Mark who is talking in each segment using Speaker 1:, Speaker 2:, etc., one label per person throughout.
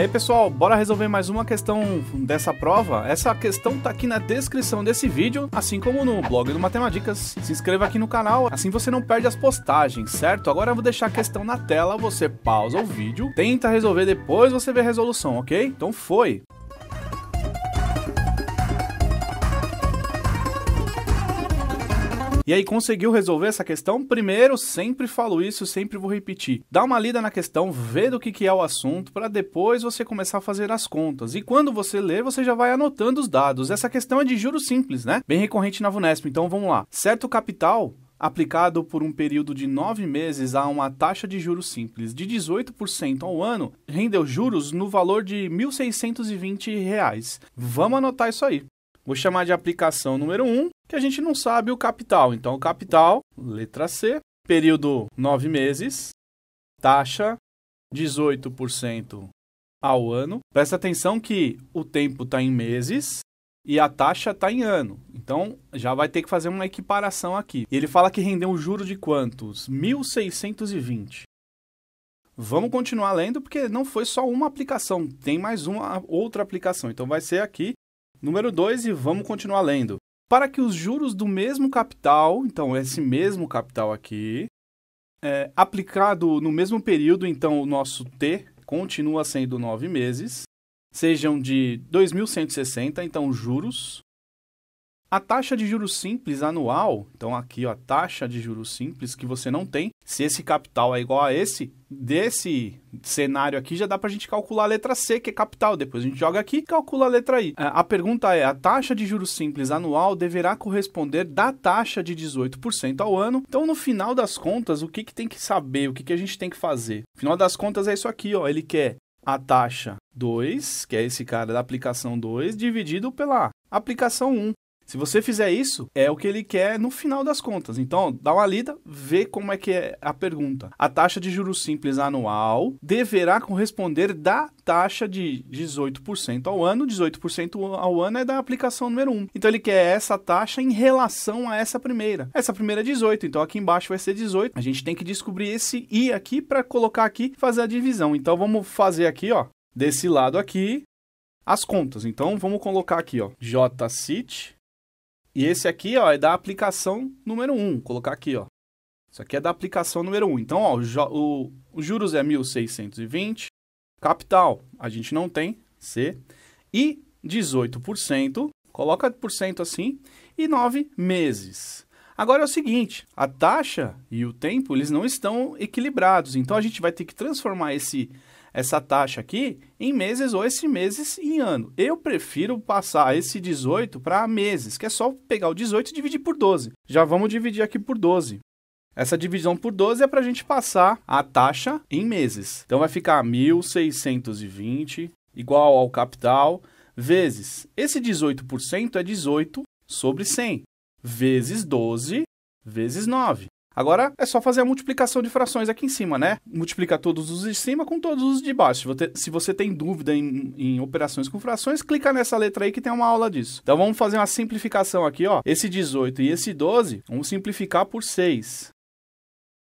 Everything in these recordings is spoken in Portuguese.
Speaker 1: E aí, pessoal, bora resolver mais uma questão dessa prova? Essa questão tá aqui na descrição desse vídeo, assim como no blog do Matemáticas. Se inscreva aqui no canal, assim você não perde as postagens, certo? Agora eu vou deixar a questão na tela, você pausa o vídeo, tenta resolver, depois você vê a resolução, ok? Então foi! E aí conseguiu resolver essa questão? Primeiro, sempre falo isso, sempre vou repetir. Dá uma lida na questão, vê do que, é o assunto, para depois você começar a fazer as contas. E quando você ler, você já vai anotando os dados. Essa questão é de juros simples, né? Bem recorrente na Vunesp. Então vamos lá. Certo capital aplicado por um período de nove meses a uma taxa de juros simples de 18% ao ano, rendeu juros no valor de R$ 1.620. Reais. Vamos anotar isso aí. Vou chamar de aplicação número 1, um, que a gente não sabe o capital. Então, o capital, letra C, período 9 meses, taxa 18% ao ano. Presta atenção que o tempo está em meses e a taxa está em ano. Então, já vai ter que fazer uma equiparação aqui. E ele fala que rendeu um juro de quantos? 1.620. Vamos continuar lendo, porque não foi só uma aplicação, tem mais uma outra aplicação. Então vai ser aqui Número 2, e vamos continuar lendo. Para que os juros do mesmo capital, então esse mesmo capital aqui, é, aplicado no mesmo período, então o nosso T continua sendo 9 meses, sejam de 2.160, então juros, a taxa de juros simples anual, então aqui ó, a taxa de juros simples que você não tem, se esse capital é igual a esse, desse cenário aqui já dá para a gente calcular a letra C, que é capital. Depois a gente joga aqui e calcula a letra I. É, a pergunta é: a taxa de juros simples anual deverá corresponder da taxa de 18% ao ano. Então, no final das contas, o que, que tem que saber? O que, que a gente tem que fazer? No final das contas, é isso aqui: ó, ele quer a taxa 2, que é esse cara da aplicação 2, dividido pela aplicação 1. Se você fizer isso, é o que ele quer no final das contas. Então, dá uma lida, vê como é que é a pergunta. A taxa de juros simples anual deverá corresponder da taxa de 18% ao ano. 18% ao ano é da aplicação número 1. Então ele quer essa taxa em relação a essa primeira. Essa primeira é 18, então aqui embaixo vai ser 18. A gente tem que descobrir esse i aqui para colocar aqui, fazer a divisão. Então vamos fazer aqui, ó, desse lado aqui as contas. Então vamos colocar aqui, ó, JCIT e esse aqui, ó, é da aplicação número 1. Vou colocar aqui, ó. Isso aqui é da aplicação número 1. Então, ó, o, o juros é 1.620. Capital, a gente não tem, C. E 18%, coloca por cento assim, e 9 meses. Agora é o seguinte, a taxa e o tempo, eles não estão equilibrados. Então, a gente vai ter que transformar esse essa taxa aqui em meses ou esse meses em ano. Eu prefiro passar esse 18 para meses, que é só pegar o 18 e dividir por 12. Já vamos dividir aqui por 12. Essa divisão por 12 é para a gente passar a taxa em meses. Então vai ficar 1.620 igual ao capital vezes esse 18% é 18 sobre 100 vezes 12 vezes 9. Agora é só fazer a multiplicação de frações aqui em cima, né? Multiplica todos os de cima com todos os de baixo. Se você tem dúvida em, em, operações com frações, clica nessa letra aí que tem uma aula disso. Então vamos fazer uma simplificação aqui, ó. Esse 18 e esse 12, vamos simplificar por 6.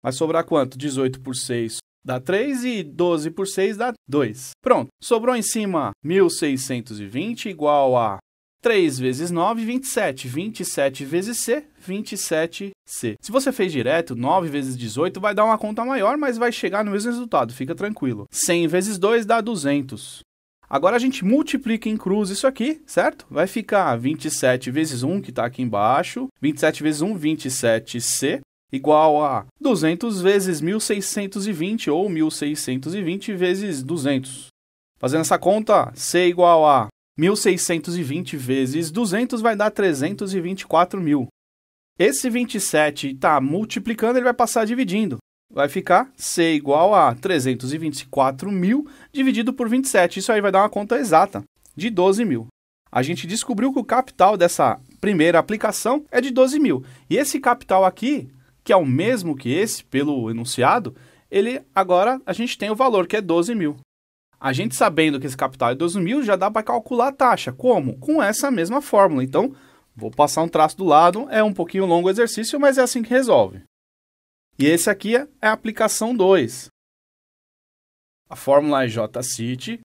Speaker 1: Vai sobrar quanto? 18 por 6 dá 3 e 12 por 6 dá 2. Pronto. Sobrou em cima 1620 igual a 3 vezes 9, 27. 27 vezes C, 27C. Se você fez direto, 9 vezes 18 vai dar uma conta maior, mas vai chegar no mesmo resultado, fica tranquilo. 100 vezes 2 dá 200. Agora a gente multiplica em cruz isso aqui, certo? Vai ficar 27 vezes 1, que está aqui embaixo, 27 vezes 1, 27C, igual a 200 vezes 1620, ou 1620 vezes 200. Fazendo essa conta, C igual a 1.620 vezes 200 vai dar 324 mil. Esse 27 está multiplicando, ele vai passar dividindo. Vai ficar C igual a 324 mil dividido por 27. Isso aí vai dar uma conta exata de 12 mil. A gente descobriu que o capital dessa primeira aplicação é de 12 mil. E esse capital aqui, que é o mesmo que esse pelo enunciado, ele agora a gente tem o valor que é 12 mil. A gente sabendo que esse capital é 12 mil, já dá para calcular a taxa. Como? Com essa mesma fórmula. Então, vou passar um traço do lado, é um pouquinho longo o exercício, mas é assim que resolve. E esse aqui é, é a aplicação 2. A fórmula é JCIT.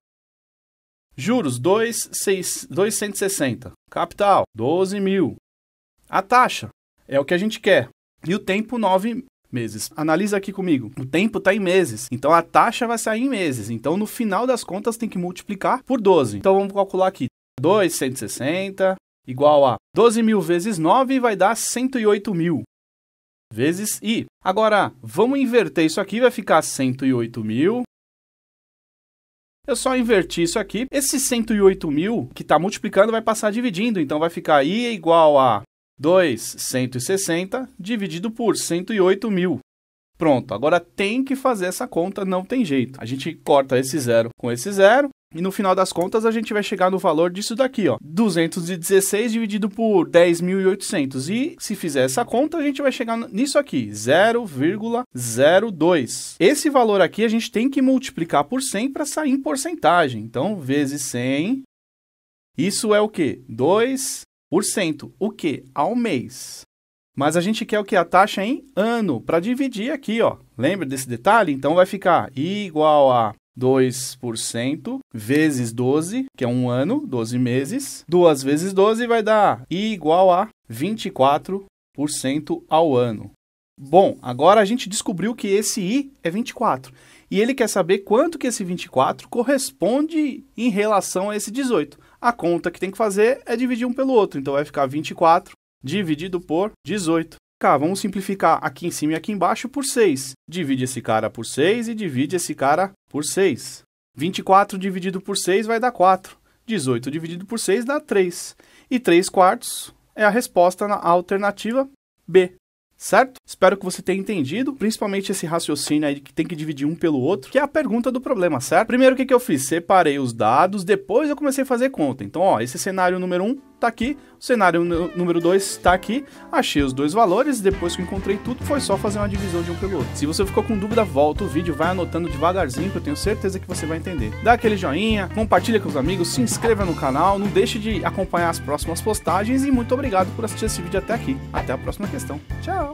Speaker 1: Juros, 2, 6, 260. Capital, 12 mil. A taxa é o que a gente quer. E o tempo, 9 meses. Analisa aqui comigo. O tempo está em meses. Então a taxa vai sair em meses. Então no final das contas tem que multiplicar por 12. Então vamos calcular aqui. 260 igual a 12 mil vezes 9 vai dar 108 mil vezes i. Agora, vamos inverter isso aqui, vai ficar 108 mil. Eu só inverti isso aqui. Esse 108 mil que está multiplicando vai passar dividindo, então vai ficar i igual a 2, dividido por 108 mil. Pronto, agora tem que fazer essa conta, não tem jeito. A gente corta esse zero com esse zero e no final das contas a gente vai chegar no valor disso daqui, ó. 216 dividido por 10.800. E se fizer essa conta, a gente vai chegar nisso aqui, 0,02. Esse valor aqui a gente tem que multiplicar por 100 para sair em porcentagem. Então, vezes 100, isso é o quê? 2 por cento, o que? Ao mês. Mas a gente quer o que? A taxa em ano, para dividir aqui, ó. Lembra desse detalhe? Então vai ficar igual a 2% vezes 12, que é um ano, 12 meses. 2 vezes 12 vai dar igual a 24% ao ano. Bom, agora a gente descobriu que esse i é 24. E ele quer saber quanto que esse 24 corresponde em relação a esse 18 a conta que tem que fazer é dividir um pelo outro. Então vai ficar 24 dividido por 18. Cá, vamos simplificar aqui em cima e aqui embaixo por 6. Divide esse cara por 6 e divide esse cara por 6. 24 dividido por 6 vai dar 4. 18 dividido por 6 dá 3. E 3 quartos é a resposta na alternativa B certo? Espero que você tenha entendido, principalmente esse raciocínio aí que tem que dividir um pelo outro, que é a pergunta do problema, certo? Primeiro, o que, que eu fiz? Separei os dados, depois eu comecei a fazer conta. Então, ó, esse cenário número 1, um, tá aqui. O cenário número 2 está aqui. Achei os dois valores, depois que encontrei tudo, foi só fazer uma divisão de um pelo outro. Se você ficou com dúvida, volta o vídeo, vai anotando devagarzinho, que eu tenho certeza que você vai entender. Dá aquele joinha, compartilha com os amigos, se inscreva no canal, não deixe de acompanhar as próximas postagens e muito obrigado por assistir esse vídeo até aqui. Até a próxima questão. Tchau!